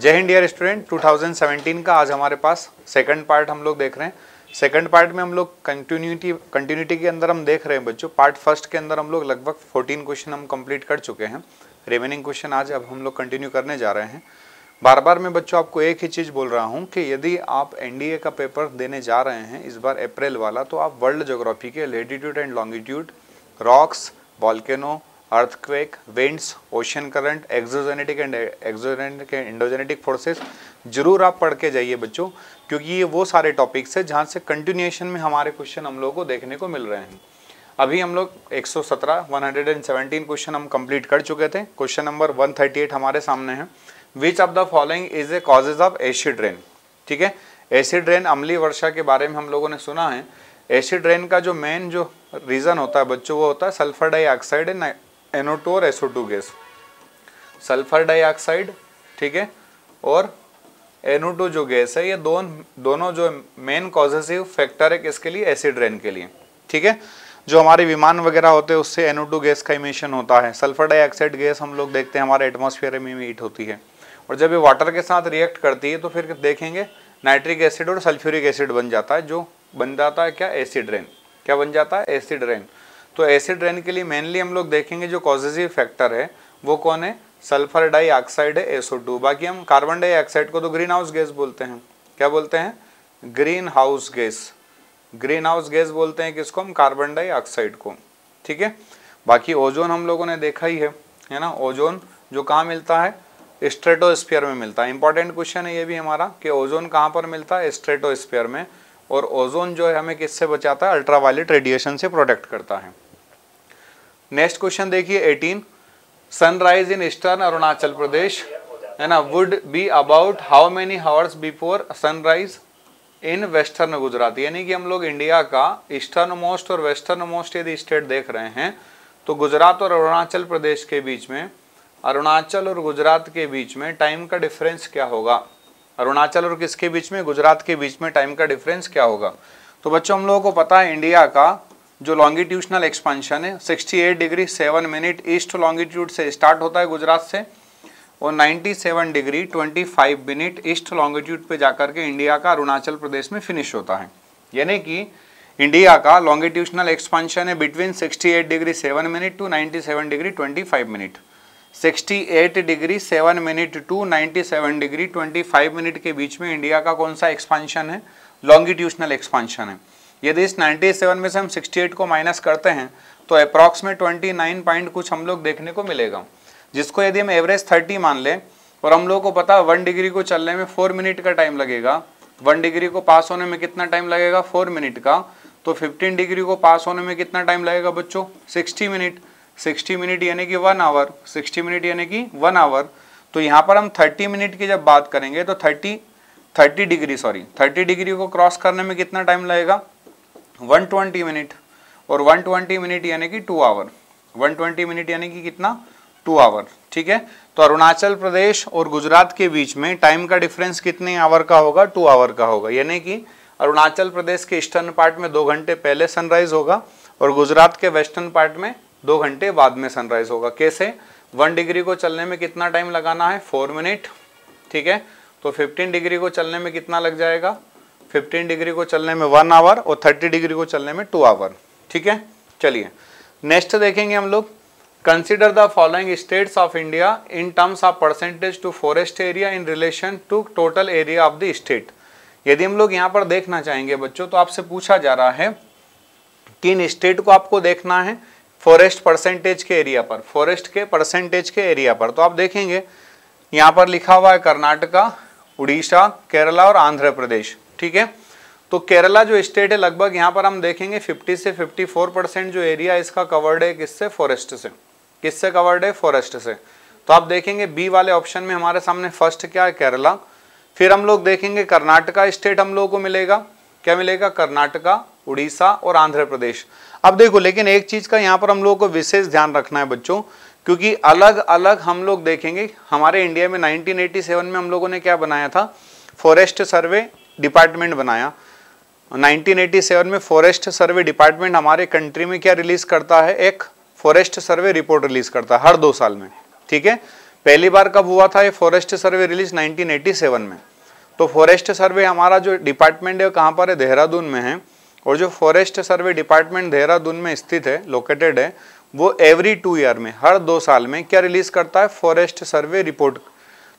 जय Hind dear student 2017 का आज हमारे पास सेकंड पार्ट हम लोग देख रहे हैं सेकंड पार्ट में हम लोग कंटिन्यूटी कंटिन्यूटी के अंदर हम देख रहे हैं बच्चों पार्ट फर्स्ट के अंदर हम लोग लगभग 14 क्वेश्चन हम कंप्लीट कर चुके हैं रिमेनिंग क्वेश्चन आज अब हम लोग कंटिन्यू करने जा रहे हैं बार बार मैं बच्चों आपको एक ही चीज़ बोल रहा हूँ कि यदि आप एनडीए का पेपर देने जा रहे हैं इस बार अप्रैल वाला तो आप वर्ल्ड जोग्राफी के latitude and longitude rocks volcano earthquake winds ocean current exogenetic and exogenetic and endogenetic forces जरूर आप पढ़ के जाइए बच्चों क्योंकि ये वो सारे टॉपिक्स है जहाँ से कंटिन्यूएशन में हमारे क्वेश्चन हम लोगों को देखने को मिल रहे हैं अभी हम लोग 117, 117 क्वेश्चन हम कंप्लीट कर चुके थे क्वेश्चन नंबर 138 हमारे सामने है which of the following is a causes of acid rain ठीक है एसिड रेन अमली वर्षा के बारे में हम लोगों ने सुना है एसिड रेन का जो मेन जो रीज़न होता है बच्चों वो होता है सल्फर डाइऑक्साइड एंड टू और एसओ गैस सल्फर डाइऑक्साइड ठीक है और टू जो गैस है ये दोन दोनों जो मेन कॉजेसिव फैक्टर है किसके लिए एसिड रेन के लिए ठीक है जो हमारे विमान वगैरह होते हैं उससे एनओ गैस का इमिशन होता है सल्फर डाइऑक्साइड गैस हम लोग देखते हैं हमारे एटमोसफियर में मीट होती है और जब ये वाटर के साथ रिएक्ट करती है तो फिर देखेंगे नाइट्रिक एसिड और सल्फ्यूरिक एसिड बन जाता है जो बन जाता है क्या एसिड रेन क्या बन जाता है एसिड रेन तो एसिड रेन के लिए मेनली हम लोग देखेंगे जो कॉजेजिव फैक्टर है वो कौन है सल्फर डाईऑक्साइड है एसो टू बाकी हम कार्बन डाइऑक्साइड को तो ग्रीन हाउस गैस बोलते हैं क्या बोलते हैं greenhouse gas greenhouse gas बोलते हैं किसको हम कार्बन डाइऑक्साइड को ठीक है बाकी ओजोन हम लोगों ने देखा ही है है ना ओजोन जो कहाँ मिलता है स्ट्रेटोस्फीयर में मिलता है इंपॉर्टेंट क्वेश्चन है ये भी हमारा कि ओजोन कहाँ पर मिलता है स्ट्रेटोस्फीयर में और ओजोन जो है हमें किससे बचाता है अल्ट्रावायलेट रेडिएशन से प्रोटेक्ट करता है नेक्स्ट क्वेश्चन देखिए eighteen sunrise in eastern Arunachal Pradesh है ना would be about how many hours before sunrise in western Gujarat यानी कि हम लोग इंडिया का ईस्टर्न मोस्ट और वेस्टर्न मोस्ट यदि स्टेट देख रहे हैं तो गुजरात और अरुणाचल प्रदेश के बीच में अरुणाचल और गुजरात के बीच में टाइम का डिफरेंस क्या होगा अरुणाचल और किसके बीच में गुजरात के बीच में टाइम का डिफरेंस क्या होगा तो बच्चों हम लोगों को पता है इंडिया का जो लॉन्गिट्यूशनल एक्सपांशन है 68 डिग्री 7 मिनट ईस्ट लॉन्गिट्यूड से स्टार्ट होता है गुजरात से और 97 डिग्री 25 मिनट ईस्ट लॉन्गिट्यूड पे जाकर के इंडिया का अरुणाचल प्रदेश में फिनिश होता है यानी कि इंडिया का लॉन्गिट्यूशनल एक्सपांशन है between 68 degree 7 minute to 97 degree 25 minute 68 degree 7 minute to 97 degree 25 minute के बीच में इंडिया का कौन सा एक्सपांशन है लॉन्गिट्यूशनल एक्सपांशन है यदि इस 97 में से हम 68 को माइनस करते हैं तो अप्रॉक्स में 29 पॉइंट कुछ हम लोग देखने को मिलेगा जिसको यदि हम एवरेज 30 मान लें और हम लोगों को पता वन डिग्री को चलने में फोर मिनट का टाइम लगेगा वन डिग्री को पास होने में कितना टाइम लगेगा फोर मिनट का तो फिफ्टीन डिग्री को पास होने में कितना टाइम लगेगा बच्चों सिक्सटी मिनट सिक्सटी मिनट यानी कि वन आवर सिक्सटी मिनट यानी कि वन आवर तो यहाँ पर हम थर्टी मिनट की जब बात करेंगे तो thirty thirty degree sorry thirty degree को क्रॉस करने में कितना टाइम लगेगा 120 मिनट और 120 मिनट यानी कि टू आवर 120 मिनट यानी कि कितना टू आवर ठीक है तो अरुणाचल प्रदेश और गुजरात के बीच में टाइम का डिफरेंस कितने आवर का होगा टू आवर का होगा यानी कि अरुणाचल प्रदेश के ईस्टर्न पार्ट में दो घंटे पहले सनराइज होगा और गुजरात के वेस्टर्न पार्ट में दो घंटे बाद में सनराइज होगा कैसे वन डिग्री को चलने में कितना टाइम लगाना है फोर मिनट ठीक है तो फिफ्टीन डिग्री को चलने में कितना लग जाएगा 15 डिग्री को चलने में वन आवर और 30 डिग्री को चलने में टू आवर ठीक है चलिए नेक्स्ट देखेंगे हम लोग consider the following states of India in terms of percentage to forest area in relation to total area of the state यदि हम लोग यहाँ पर देखना चाहेंगे बच्चों तो आपसे पूछा जा रहा है कि इन स्टेट को आपको देखना है फॉरेस्ट परसेंटेज के एरिया पर फॉरेस्ट के परसेंटेज के एरिया पर तो आप देखेंगे यहाँ पर लिखा हुआ है कर्नाटका उड़ीसा केरला और आंध्र प्रदेश ठीक है तो केरला जो स्टेट है लगभग यहाँ पर हम देखेंगे 50 से 54 परसेंट जो एरिया इसका कवर्ड है किससे फॉरेस्ट से किससे कवर्ड है फॉरेस्ट से तो आप देखेंगे बी वाले ऑप्शन में हमारे सामने फर्स्ट क्या है केरला फिर हम लोग देखेंगे कर्नाटका स्टेट हम लोगों को मिलेगा क्या मिलेगा कर्नाटका उड़ीसा और आंध्र प्रदेश अब देखो लेकिन एक चीज़ का यहाँ पर हम लोगों को विशेष ध्यान रखना है बच्चों क्योंकि अलग अलग हम लोग देखेंगे हमारे इंडिया में 1987 में हम लोगों ने क्या बनाया था फॉरेस्ट सर्वे डिपार्टमेंट बनाया 1987 में फॉरेस्ट सर्वे डिपार्टमेंट हमारे कंट्री में क्या रिलीज करता है एक फॉरेस्ट सर्वे रिपोर्ट रिलीज करता है हर दो साल में ठीक है पहली बार कब हुआ था ये फॉरेस्ट सर्वे रिलीज 1987 में तो फॉरेस्ट सर्वे हमारा जो डिपार्टमेंट है कहाँ पर है देहरादून में है और जो फॉरेस्ट सर्वे डिपार्टमेंट देहरादून में स्थित है लोकेटेड है वो एवरी टू ईयर में हर दो साल में क्या रिलीज करता है फॉरेस्ट सर्वे रिपोर्ट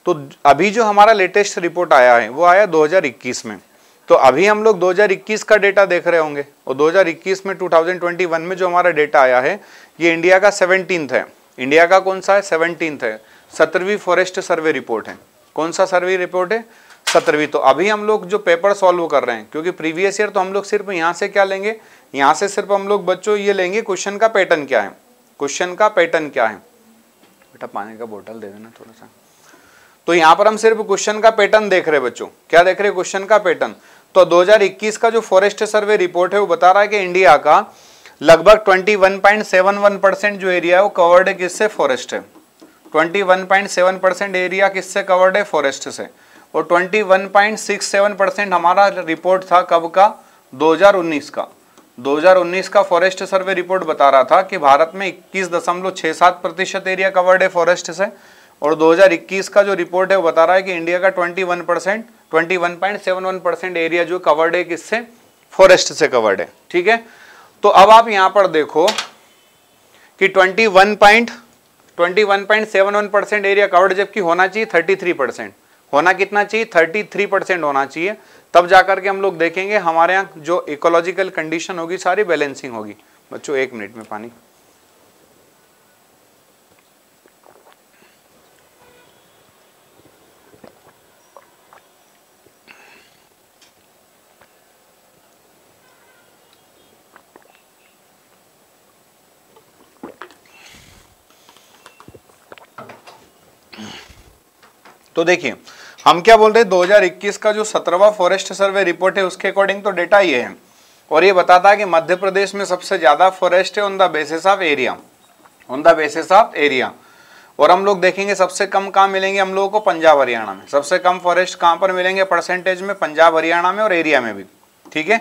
तो अभी जो हमारा लेटेस्ट रिपोर्ट आया है वो आया 2021 में तो अभी हम लोग 2021 का डेटा देख रहे होंगे और 2021 में 2021 में जो हमारा डेटा आया है ये इंडिया का सेवनटीन है इंडिया का कौन सा है सेवनटीन है सत्रहवीं फॉरेस्ट सर्वे रिपोर्ट है कौन सा सर्वे रिपोर्ट है सत्रहवीं तो अभी हम लोग जो पेपर सॉल्व कर रहे हैं क्योंकि प्रीवियस ईयर तो हम लोग सिर्फ यहाँ से क्या लेंगे यहाँ से सिर्फ हम लोग बच्चों ये लेंगे क्वेश्चन का पैटर्न क्या है क्वेश्चन का पैटर्न क्या है बेटा पानी का बोतल दे देना थोड़ा सा तो यहां पर हम सिर्फ क्वेश्चन का पैटर्न देख रहे बच्चों क्या देख रहे क्वेश्चन का पैटर्न तो 2021 का जो फॉरेस्ट सर्वे रिपोर्ट है वो बता रहा है कि इंडिया का लगभग 21.71 परसेंट जो एरिया है वो कवर्ड है किससे फॉरेस्ट है 21.7 परसेंट एरिया किससे कवर्ड है फॉरेस्ट से और 21.67 परसेंट हमारा रिपोर्ट था कब का 2019 का 2019 का फॉरेस्ट सर्वे रिपोर्ट बता रहा था कि भारत में इक्कीस एरिया कवर्ड है फॉरेस्ट से और 2021 का जो रिपोर्ट है वो बता रहा है कि इंडिया का 21 परसेंट ट्वेंटी एरिया जो कवर्ड है किससे फॉरेस्ट से कवर्ड है ठीक है तो अब आप यहां पर देखो कि 21 पॉइंट एरिया कवर्ड जबकि होना चाहिए 33 परसेंट होना कितना चाहिए 33 परसेंट होना चाहिए तब जाकर के हम लोग देखेंगे हमारे यहाँ जो इकोलॉजिकल कंडीशन होगी सारी बैलेंसिंग होगी बच्चों एक मिनट में पानी तो देखिए हम क्या बोल रहे हैं 2021 का जो सत्रहवा फॉरेस्ट सर्वे रिपोर्ट है उसके अकॉर्डिंग तो डेटा ये है और ये बताता है कि मध्य प्रदेश में सबसे ज़्यादा फॉरेस्ट है on the basis of area on the basis of area और हम लोग देखेंगे सबसे कम कहाँ मिलेंगे हम लोगों को पंजाब हरियाणा में सबसे कम फॉरेस्ट कहाँ पर मिलेंगे परसेंटेज में पंजाब हरियाणा में और एरिया में भी ठीक है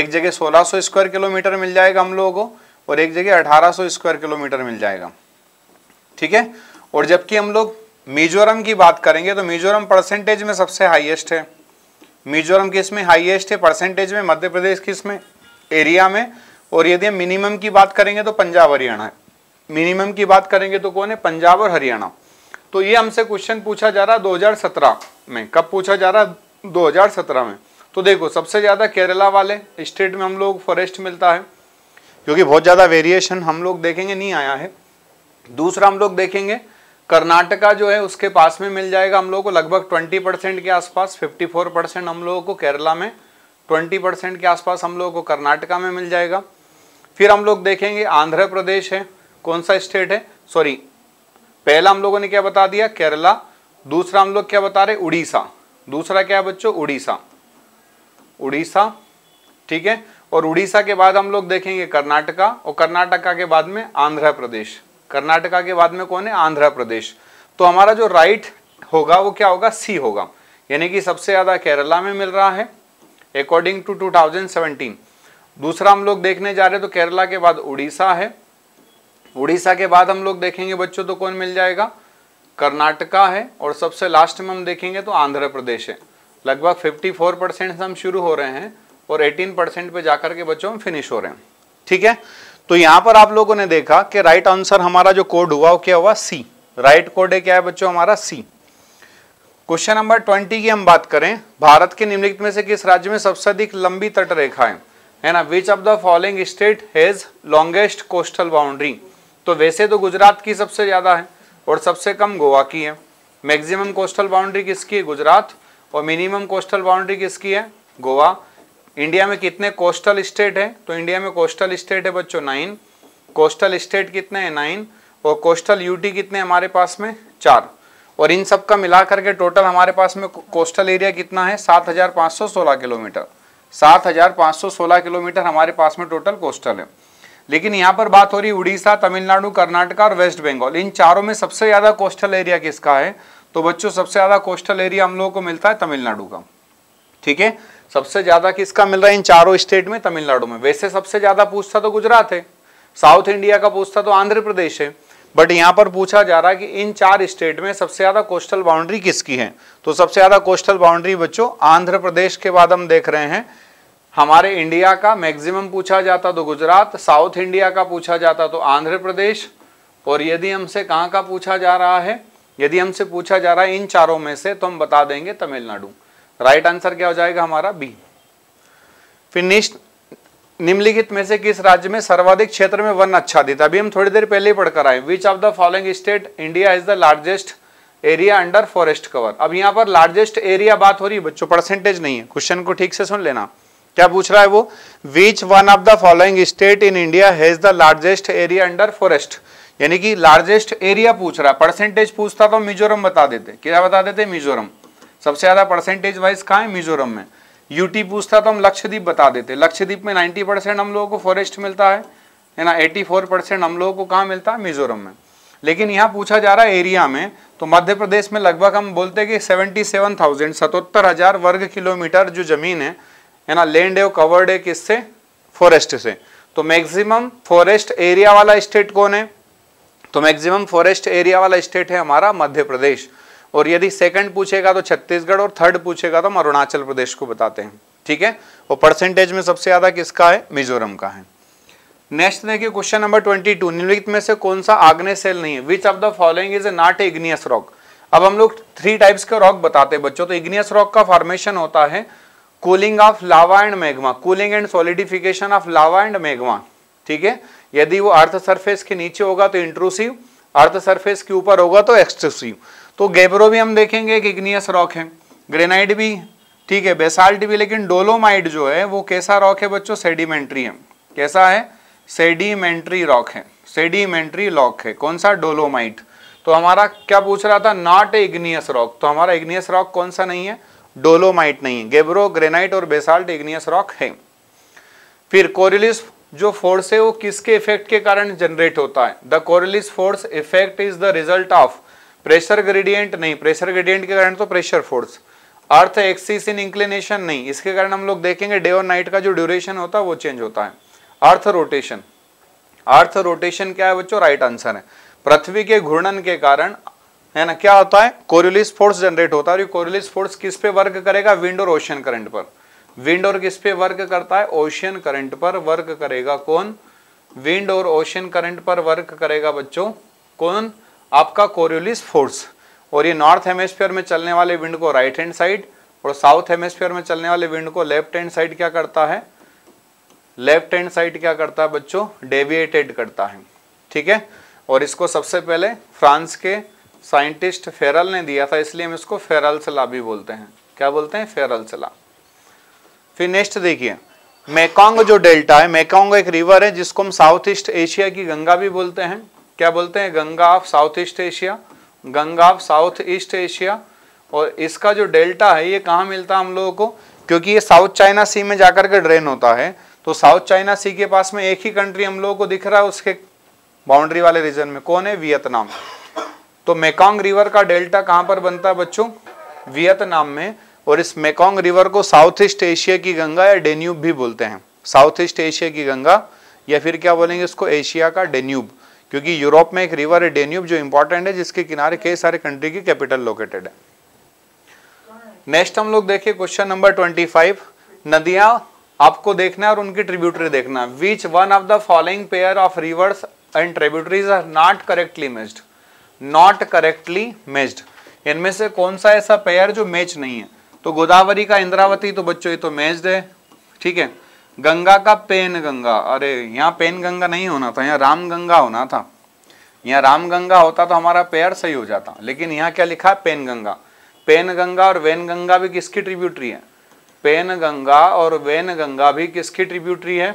एक जगह 1600 स्क्वायर किलोमीटर मिल जाएगा हम लोगों को और एक जगह 1800 स्क्वायर किलोमीटर मिल जाएगा ठीक है और जबकि हम लोग मिजोरम की बात करेंगे तो मिजोरम परसेंटेज में सबसे हाईएस्ट है मिजोरम किस में हाईएस्ट है परसेंटेज में मध्य प्रदेश किस में एरिया में और यदि हम मिनिमम की बात करेंगे तो पंजाब हरियाणा है मिनिमम की बात करेंगे तो कौन है पंजाब और हरियाणा तो ये हमसे क्वेश्चन पूछा जा रहा 2017 में कब पूछा जा रहा 2017 में तो देखो सबसे ज़्यादा केरला वाले स्टेट में हम लोग फॉरेस्ट मिलता है क्योंकि बहुत ज़्यादा वेरिएशन हम लोग देखेंगे नहीं आया है दूसरा हम लोग देखेंगे कर्नाटका जो है उसके पास में मिल जाएगा हम लोगों को लगभग 20 परसेंट के आसपास 54 परसेंट हम लोगों को केरला में 20 परसेंट के आसपास हम लोगों को कर्नाटका में मिल जाएगा फिर हम लोग देखेंगे आंध्र प्रदेश है कौन सा स्टेट है सॉरी पहला हम लोगों ने क्या बता दिया केरला दूसरा हम लोग क्या बता रहे उड़ीसा दूसरा क्या है बच्चों उड़ीसा उड़ीसा ठीक है और उड़ीसा के बाद हम लोग देखेंगे कर्नाटका और कर्नाटका के बाद में आंध्र प्रदेश कर्नाटका के बाद में कौन है आंध्र प्रदेश तो हमारा जो राइट होगा वो क्या होगा सी होगा यानी कि सबसे ज़्यादा केरला में मिल रहा है अकॉर्डिंग टू 2017 दूसरा हम लोग देखने जा रहे हैं तो केरला के बाद उड़ीसा है उड़ीसा के बाद हम लोग देखेंगे बच्चों तो कौन मिल जाएगा कर्नाटका है और सबसे लास्ट में हम देखेंगे तो आंध्र प्रदेश है लगभग 54 परसेंट से हम शुरू हो रहे हैं और 18 परसेंट पे जाकर के बच्चों में फिनिश हो रहे हैं ठीक है तो यहां पर आप लोगों ने देखा कि राइट आंसर हमारा जो कोड हुआ वो क्या हुआ सी राइट कोड है क्या है बच्चों हमारा सी क्वेश्चन नंबर ट्वेंटी की हम बात करें भारत के निम्नलिखित में से किस राज्य में सबसे अधिक लंबी तट रेखा है है ना which of the following state has longest coastal boundary तो वैसे तो गुजरात की सबसे ज़्यादा है और सबसे कम गोवा की है मैक्सिमम कोस्टल बाउंड्री किसकी है गुजरात और मिनिमम कोस्टल बाउंड्री किसकी है गोवा इंडिया में कितने कोस्टल स्टेट है तो इंडिया में कोस्टल स्टेट है बच्चों नाइन कोस्टल स्टेट कितने हैं नाइन और कोस्टल यूटी कितने हमारे पास में चार और इन सब का मिला करके टोटल हमारे पास में कोस्टल एरिया कितना है सात हजार पाँच सौ सोलह किलोमीटर सात हजार पाँच सौ सोलह किलोमीटर हमारे पास में टोटल कोस्टल है लेकिन यहाँ पर बात हो रही है उड़ीसा तमिलनाडु कर्नाटका और वेस्ट बंगाल इन चारों में सबसे ज़्यादा कोस्टल एरिया किसका है तो बच्चों सबसे ज़्यादा कोस्टल एरिया हम लोगों को मिलता है तमिलनाडु का ठीक है सबसे ज़्यादा किसका मिल रहा है इन चारों स्टेट में तमिलनाडु में वैसे सबसे ज़्यादा पूछता तो गुजरात है साउथ इंडिया का पूछता तो आंध्र प्रदेश है बट यहाँ पर पूछा जा रहा है कि इन चार स्टेट में सबसे ज़्यादा कोस्टल बाउंड्री किसकी है तो सबसे ज़्यादा कोस्टल बाउंड्री बच्चों आंध्र प्रदेश के बाद हम देख रहे हैं हमारे इंडिया का मैक्सिमम पूछा जाता तो गुजरात साउथ इंडिया का पूछा जाता तो आंध्र प्रदेश और यदि हमसे कहाँ का पूछा जा रहा है यदि हमसे पूछा जा रहा है इन चारों में से तो हम बता देंगे तमिलनाडु राइट आंसर क्या हो जाएगा हमारा बी फिर नेक्स्ट निम्नलिखित में से किस राज्य में सर्वाधिक क्षेत्र में वन आच्छादित अभी हम थोड़ी देर पहले ही पढ़कर आए which of the following state India is the largest area under forest cover अब यहां पर लार्जेस्ट एरिया बात हो रही है बच्चों परसेंटेज नहीं है क्वेश्चन को ठीक से सुन लेना क्या पूछ रहा है वो which one of the following state in India has the largest area under forest यानी कि लार्जेस्ट एरिया पूछ रहा है परसेंटेज पूछता तो मिजोरम बता देते क्या बता देते मिजोरम सबसे ज़्यादा परसेंटेज वाइज कहाँ है मिजोरम में यूटी पूछता तो हम लक्षद्वीप बता देते लक्षद्वीप में नाइन्टी परसेंट हम लोगों को फॉरेस्ट मिलता है है ना फोर परसेंट हम लोगों को कहाँ मिलता है मिजोरम में लेकिन यहाँ पूछा जा रहा है एरिया में तो मध्य प्रदेश में लगभग हम बोलते हैं कि सेवेंटी सेवन थाउजेंड सतहत्तर हज़ार वर्ग किलोमीटर जो ज़मीन है है ना लैंड है वो कवर्ड है किससे फॉरेस्ट से तो मैक्सिमम फॉरेस्ट एरिया वाला स्टेट कौन है तो मैक्सिमम फॉरेस्ट एरिया वाला स्टेट है हमारा मध्य प्रदेश और यदि सेकंड पूछेगा तो छत्तीसगढ़ और थर्ड पूछेगा तो हम अरुणाचल प्रदेश को बताते हैं ठीक है और परसेंटेज में सबसे ज़्यादा किसका है मिजोरम का है नेक्स्ट देखिए क्वेश्चन नंबर ट्वेंटी टू निम्नलिखित में से कौन सा आग्ने सेल नहीं है which of the following is a not igneous rock अब हम लोग थ्री टाइप्स के रॉक बताते हैं बच्चों तो इग्नियस रॉक का फॉर्मेशन होता है cooling of lava and magma cooling and solidification of lava and magma ठीक है यदि वो अर्थ सरफेस के नीचे होगा तो इंट्रूसिव अर्थ सरफेस के ऊपर होगा तो एक्सट्रूसिव तो गैब्रो भी हम देखेंगे कि इग्नियस रॉक है ग्रेनाइट भी ठीक है बेसाल्ट भी लेकिन डोलोमाइट जो है वो कैसा रॉक है बच्चों सेडिमेंट्री है कैसा है सेडिमेंट्री रॉक है सेडिमेंट्री रॉक है कौन सा डोलोमाइट तो हमारा क्या पूछ रहा था नॉट ए इग्नियस रॉक तो हमारा इग्नियस रॉक कौन सा नहीं है डोलोमाइट नहीं है गेब्रो ग्रेनाइट और बेसाल्ट इग्नियस रॉक है फिर कोरिलिस जो फोर्स है वो किसके इफेक्ट के कारण जनरेट होता है the Coriolis force effect is the result of pressure gradient नहीं प्रेशर ग्रेडियंट के कारण तो pressure force earth axis in inclination नहीं इसके कारण हम लोग देखेंगे डे और नाइट का जो ड्यूरेशन होता है वो चेंज होता है अर्थ रोटेशन अर्थ रोटेशन क्या है बच्चों राइट आंसर है पृथ्वी के घूर्णन के कारण है ना क्या होता है कोरिलिस फोर्स जनरेट होता है और ये कोरिलिस फोर्स किस पे वर्क करेगा विंड और ओशन करंट पर विंड और किस पे वर्क करता है ओशियन करंट पर वर्क करेगा कौन विंड और ओशियन करंट पर वर्क करेगा बच्चों कौन आपका कोरियोलिस फोर्स और ये नॉर्थ हेमेस्फेयर में चलने वाले विंड को राइट हैंड साइड और साउथ हेमेस्फेयर में चलने वाले विंड को लेफ्ट हैंड साइड क्या करता है लेफ्ट हैंड साइड क्या करता है बच्चों डेविएटेड करता है ठीक है और इसको सबसे पहले फ्रांस के साइंटिस्ट फेरल ने दिया था इसलिए हम इसको फेरल सला भी बोलते हैं क्या बोलते हैं फेरल सला फिर नेक्स्ट देखिए मेकोंग जो डेल्टा है मेकोंग एक रिवर है जिसको हम साउथ ईस्ट एशिया की गंगा भी बोलते हैं क्या बोलते हैं Ganga of South East Asia Ganga of South East Asia और इसका जो डेल्टा है ये कहाँ मिलता है हम लोगों को क्योंकि ये साउथ चाइना सी में जाकर के ड्रेन होता है तो साउथ चाइना सी के पास में एक ही कंट्री हम लोगों को दिख रहा है उसके बाउंड्री वाले रीजन में कौन है वियतनाम तो मेकोंग रिवर का डेल्टा कहाँ पर बनता है बच्चों वियतनाम में और इस मेकोंग रिवर को साउथ ईस्ट एशिया की गंगा या डेन्यूब भी बोलते हैं साउथ ईस्ट एशिया की गंगा या फिर क्या बोलेंगे इसको एशिया का डेन्यूब क्योंकि यूरोप में एक रिवर है डेन्यूब जो इंपॉर्टेंट है जिसके किनारे कई सारे कंट्री की कैपिटल लोकेटेड है नेक्स्ट हम लोग देखें क्वेश्चन नंबर ट्वेंटी फाइव नदियां आपको देखना है और उनकी ट्रिब्यूटरी देखना which one of the following pair of rivers and tributaries are not correctly matched not correctly matched इनमें से कौन सा ऐसा पेयर जो मैच नहीं है तो गोदावरी का इंद्रावती तो बच्चों ये तो मेज है ठीक है गंगा का पेन गंगा अरे यहाँ पेन गंगा नहीं होना था यहाँ राम गंगा होना था यहाँ राम गंगा होता तो हमारा पैर सही हो जाता लेकिन यहाँ क्या लिखा है पेन गंगा पेन गंगा और वेन गंगा भी किसकी ट्रिब्यूटरी है पेन गंगा और वेन गंगा भी किसकी ट्रिब्यूटरी है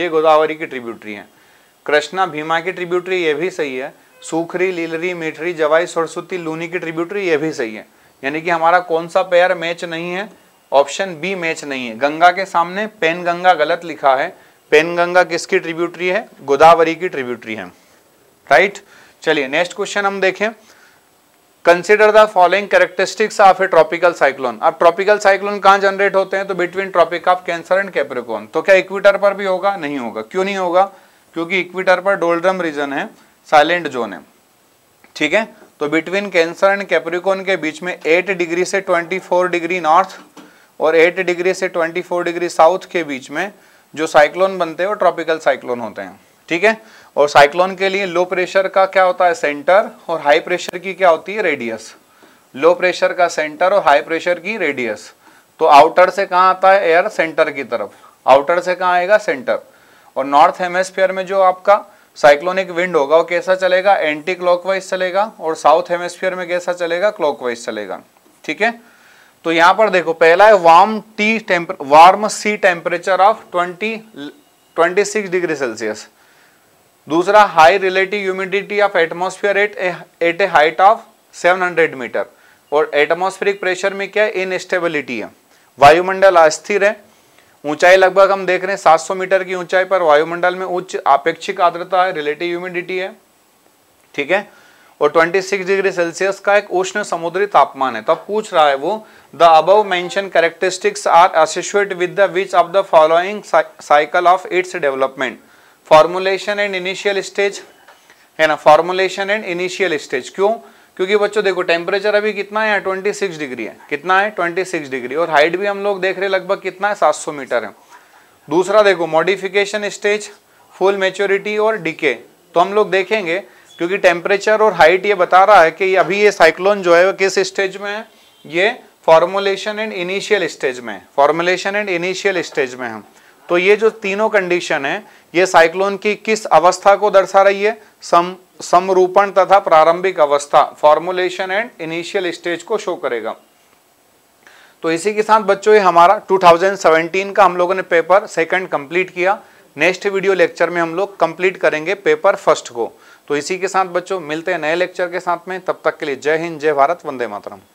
ये गोदावरी की ट्रिब्यूटरी है कृष्णा भीमा की ट्रिब्यूटरी ये भी सही है सूखरी लीलरी मीठरी जवाई सरस्वती लूनी की ट्रिब्यूटरी ये भी सही है यानी कि हमारा कौन सा पेयर मैच नहीं है ऑप्शन बी मैच नहीं है गंगा के सामने पेन गंगा गलत लिखा है पेन गंगा किसकी ट्रिब्यूटरी है गोदावरी की ट्रिब्यूटरी है राइट चलिए नेक्स्ट क्वेश्चन हम देखें consider the following characteristics of a tropical cyclone अब ट्रॉपिकल साइक्लोन कहाँ जनरेट होते हैं तो between tropic of cancer and Capricorn तो क्या इक्विटर पर भी होगा नहीं होगा क्यों नहीं होगा क्योंकि इक्विटर पर डोल्ड्रम रीजन है साइलेंट जोन है ठीक है तो बिटवीन कैंसर एंड कैप्रिकॉन के बीच में 8 डिग्री से 24 डिग्री नॉर्थ और 8 डिग्री से 24 डिग्री साउथ के बीच में जो साइक्लोन बनते हैं वो ट्रॉपिकल साइक्लोन होते हैं ठीक है और साइक्लोन के लिए लो प्रेशर का क्या होता है सेंटर और हाई प्रेशर की क्या होती है रेडियस लो प्रेशर का सेंटर और हाई प्रेशर की रेडियस तो आउटर से कहाँ आता है एयर सेंटर की तरफ आउटर से कहाँ आएगा सेंटर और नॉर्थ हेमोस्फेयर में जो आपका साइक्लोनिक विंड होगा वो कैसा चलेगा एंटी क्लॉकवाइज चलेगा और साउथ हेमस्फियर में कैसा चलेगा क्लॉकवाइज चलेगा ठीक है तो यहां पर देखो पहला है warm t temper warm sea temperature of 20 26 degree Celsius दूसरा high relative humidity of atmosphere at at a height of 700 metre और एटमोस्फेरिक प्रेशर में क्या है इनस्टेबिलिटी है वायुमंडल अस्थिर है ऊंचाई लगभग हम देख रहे हैं 700 मीटर की ऊंचाई पर वायुमंडल में उच्च आपेक्षिक आर्द्रता है रिलेटिव ह्यूमिडिटी है ठीक है और 26 डिग्री सेल्सियस का एक उष्ण समुद्री तापमान है तो अब पूछ रहा है वो the above mention characteristics are associate with the which of the following cycle of its development formulation and initial stage है ना फॉर्मुलेशन एंड इनिशियल स्टेज क्यों क्योंकि बच्चों देखो टेम्परेचर अभी कितना है ट्वेंटी सिक्स डिग्री है कितना है ट्वेंटी सिक्स डिग्री और हाइट भी हम लोग देख रहे लगभग कितना है सात सौ मीटर है दूसरा देखो मॉडिफिकेशन स्टेज फुल मेच्योरिटी और डीके तो हम लोग देखेंगे क्योंकि टेम्परेचर और हाइट ये बता रहा है कि अभी ये साइक्लोन जो है वो किस स्टेज में है ये फॉर्मुलेशन एंड इनिशियल स्टेज में है फॉर्मुलेशन एंड इनिशियल स्टेज में हम तो ये जो तीनों कंडीशन है ये साइक्लोन की किस अवस्था को दर्शा रही है सम समरूपण तथा प्रारंभिक अवस्था फॉर्मुलेशन एंड इनिशियल स्टेज को शो करेगा तो इसी के साथ बच्चों ये हमारा 2017 का हम लोगों ने पेपर सेकंड कंप्लीट किया नेक्स्ट वीडियो लेक्चर में हम लोग कंप्लीट करेंगे पेपर फर्स्ट को तो इसी के साथ बच्चों मिलते हैं नए लेक्चर के साथ में तब तक के लिए जय हिंद जय भारत वंदे मातरम